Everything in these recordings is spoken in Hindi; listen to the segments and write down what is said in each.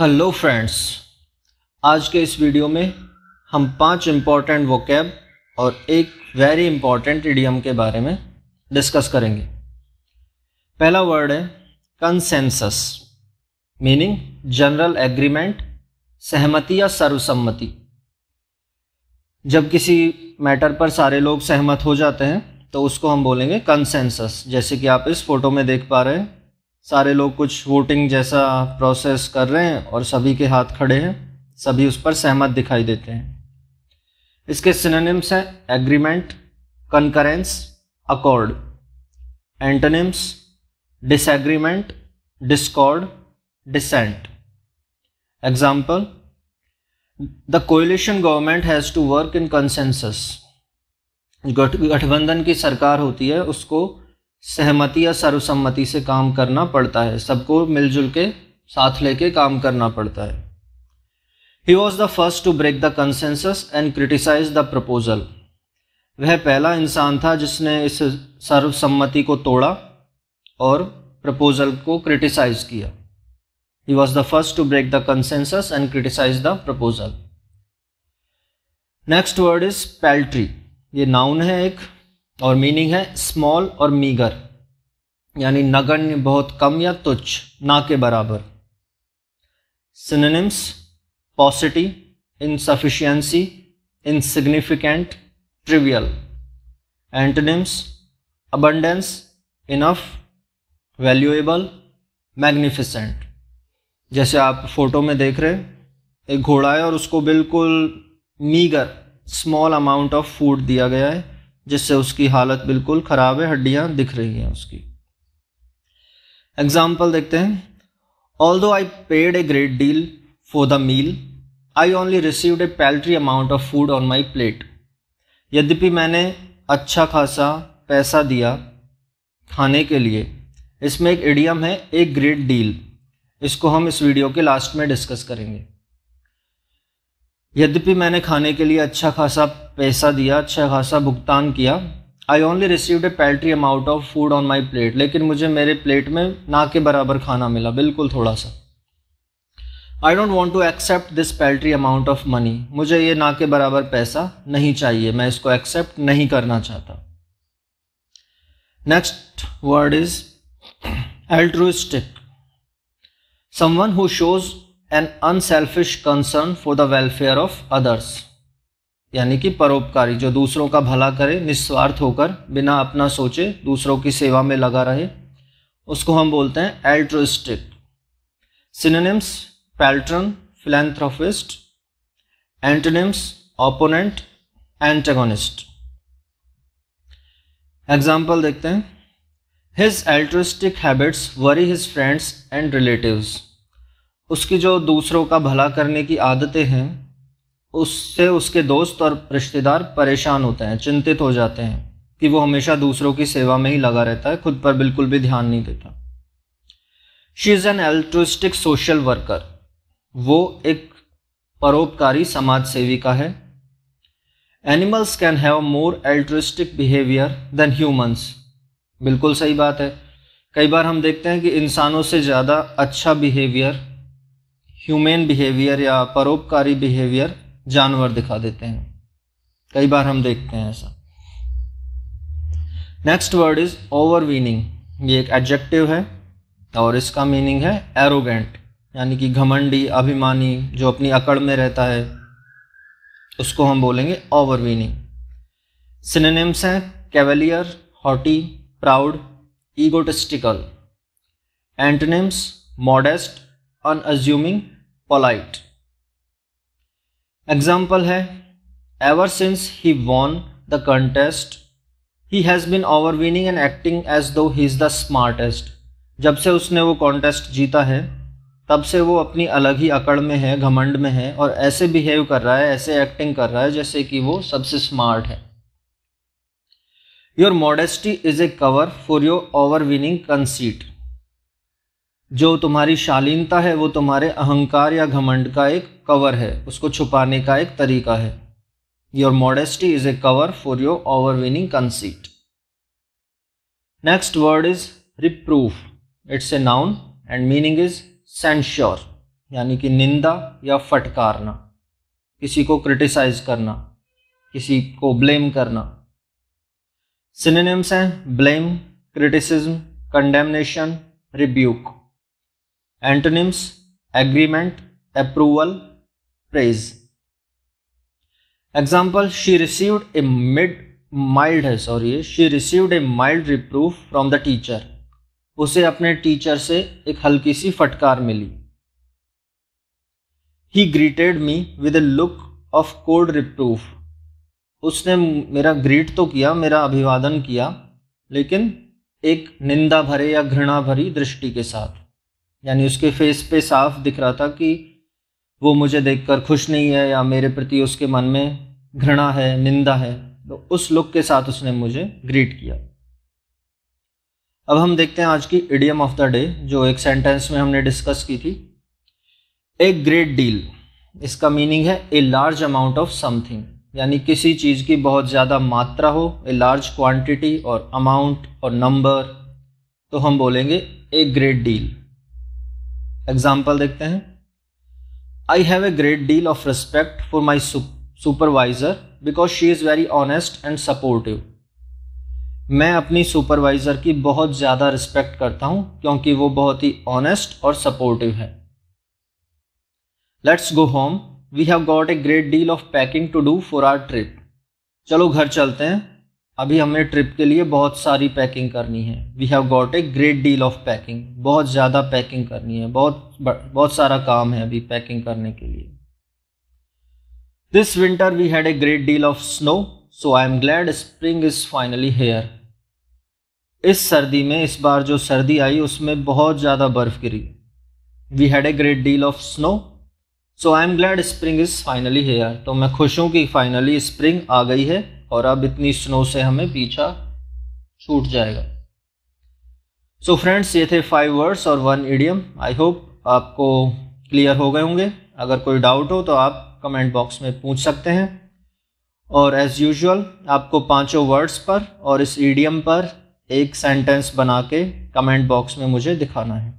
हेलो फ्रेंड्स आज के इस वीडियो में हम पांच इम्पॉर्टेंट वोकेब और एक वेरी इम्पॉर्टेंट इडियम के बारे में डिस्कस करेंगे पहला वर्ड है कंसेंसस मीनिंग जनरल एग्रीमेंट सहमति या सर्वसम्मति जब किसी मैटर पर सारे लोग सहमत हो जाते हैं तो उसको हम बोलेंगे कंसेंसस जैसे कि आप इस फोटो में देख पा रहे हैं सारे लोग कुछ वोटिंग जैसा प्रोसेस कर रहे हैं और सभी के हाथ खड़े हैं सभी उस पर सहमत दिखाई देते हैं इसके सिनोनिम्स हैं agreement concurrence accord antonyms disagreement discord dissent example the coalition government has to work in consensus गठबंधन की सरकार होती है उसको सहमति या सर्वसम्मति से काम करना पड़ता है सबको मिलजुल के साथ लेके काम करना पड़ता है he was the first to break the consensus and criticize the proposal वह पहला इंसान था जिसने इस सर्वसम्मति को तोड़ा और प्रपोजल को क्रिटिसाइज किया he was the first to break the consensus and criticize the proposal next word is paltry ये नाउन है एक और मीनिंग है स्मॉल और मीगर यानी नगण्य बहुत कम या तुच्छ ना के बराबर synonyms paucity insufficiency insignificant trivial antonyms abundance enough valuable magnificent जैसे आप फोटो में देख रहे हैं एक घोड़ा है और उसको बिल्कुल meagre small amount of food दिया गया है जिससे उसकी हालत बिल्कुल ख़राब है हड्डियाँ दिख रही हैं उसकी एग्जाम्पल देखते हैं although I paid a great deal for the meal I only receive a paltry amount of food on my plate यद्यपि मैंने अच्छा खासा पैसा दिया खाने के लिए इसमें एक एडियम है ए ग्रेट डील इसको हम इस वीडियो के लास्ट में डिस्कस करेंगे यद्यपि मैंने खाने के लिए अच्छा खासा पैसा दिया अच्छा खासा भुगतान किया I only receive a paltry amount of food on my plate लेकिन मुझे मेरे प्लेट में ना के बराबर खाना मिला बिल्कुल थोड़ा सा I don't want to accept this paltry amount of money मुझे ये ना के बराबर पैसा नहीं चाहिए मैं इसको एक्सेप्ट नहीं करना चाहता next word is altruistic someone who shows an unselfish concern for the welfare of others यानी कि परोपकारी जो दूसरों का भला करे निस्वार्थ होकर बिना अपना सोचे दूसरों की सेवा में लगा रहे उसको हम बोलते हैं altruistic synonyms patron philanthropist antonyms opponent antagonist example देखते हैं his altruistic habits worry his friends and relatives उसकी जो दूसरों का भला करने की आदतें हैं उससे उसके दोस्त और रिश्तेदार परेशान होते हैं चिंतित हो जाते हैं कि वो हमेशा दूसरों की सेवा में ही लगा रहता है खुद पर बिल्कुल भी ध्यान नहीं देता she is an altruistic social worker वो एक परोपकारी समाज सेविका है animals can have more altruistic behaviour than humans बिल्कुल सही बात है कई बार हम देखते हैं कि इंसानों से ज़्यादा अच्छा बिहेवियर ह्यूमन बिहेवियर या परोपकारी बिहेवियर जानवर दिखा देते हैं कई बार हम देखते हैं ऐसा नेक्स्ट वर्ड इज ओवरवीनिंग ये एक एडजेक्टिव है और इसका मीनिंग है एरोगेंट यानी कि घमंडी अभिमानी जो अपनी अकड़ में रहता है उसको हम बोलेंगे ओवरवीनिंग सिनेम्स हैं cavalier haughty proud egotistical antonyms modest unassuming polite example है ever since he won the contest he has been overweening and acting as though he is the smartest जब से उसने वो कॉन्टेस्ट जीता है तब से वो अपनी अलग ही अकड़ में है घमंड में है और ऐसे बिहेव कर रहा है ऐसे एक्टिंग कर रहा है जैसे कि वो सबसे स्मार्ट है your modesty is a cover for your overweening conceit जो तुम्हारी शालीनता है वो तुम्हारे अहंकार या घमंड का एक कवर है उसको छुपाने का एक तरीका है your modesty is a cover for your overweening conceit next word is reproof it's a noun and meaning is censure यानी कि निंदा या फटकारना किसी को क्रिटिसाइज करना किसी को ब्लेम करना सिनेम्स हैं blame criticism condemnation rebuke antonyms agreement approval praise example she received a mid mild है sorry she received a mild reproof from the teacher उसे अपने टीचर से एक हल्की सी फटकार मिली he greeted me with a look of cold reproof उसने मेरा ग्रीट तो किया मेरा अभिवादन किया लेकिन एक निंदा भरे या घृणा भरी दृष्टि के साथ यानी उसके फेस पे साफ दिख रहा था कि वो मुझे देखकर खुश नहीं है या मेरे प्रति उसके मन में घृणा है निंदा है तो उस लुक के साथ उसने मुझे ग्रीट किया अब हम देखते हैं आज की इडियम ऑफ द डे जो एक सेंटेंस में हमने डिस्कस की थी ए ग्रेट डील इसका मीनिंग है a large amount of something यानी किसी चीज़ की बहुत ज़्यादा मात्रा हो ए लार्ज क्वांटिटी और अमाउंट और नंबर तो हम बोलेंगे ए ग्रेट डील एग्जाम्पल देखते हैं I have a great deal of respect for my supervisor because she is very honest and supportive मैं अपनी सुपरवाइज़र की बहुत ज़्यादा रिस्पेक्ट करता हूँ क्योंकि वो बहुत ही ऑनेस्ट और सपोर्टिव है let's go home we have got a great deal of packing to do for our trip चलो घर चलते हैं अभी हमें ट्रिप के लिए बहुत सारी पैकिंग करनी है we have got a great deal of packing बहुत ज़्यादा पैकिंग करनी है बहुत बहुत सारा काम है अभी पैकिंग करने के लिए this winter we had a great deal of snow so I am glad spring is finally here इस सर्दी में इस बार जो सर्दी आई उसमें बहुत ज़्यादा बर्फ़ गिरी we had a great deal of snow so I am glad spring is finally here तो मैं खुश हूँ कि फाइनली स्प्रिंग आ गई है और अब इतनी स्नो से हमें पीछा छूट जाएगा सो so फ्रेंड्स ये थे फाइव वर्ड्स और वन इडियम आई होप आपको क्लियर हो गए होंगे अगर कोई डाउट हो तो आप कमेंट बॉक्स में पूछ सकते हैं और एज़ यूजुअल आपको पांचों वर्ड्स पर और इस ईडियम पर एक सेंटेंस बना के कमेंट बॉक्स में मुझे दिखाना है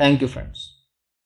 थैंक यू फ्रेंड्स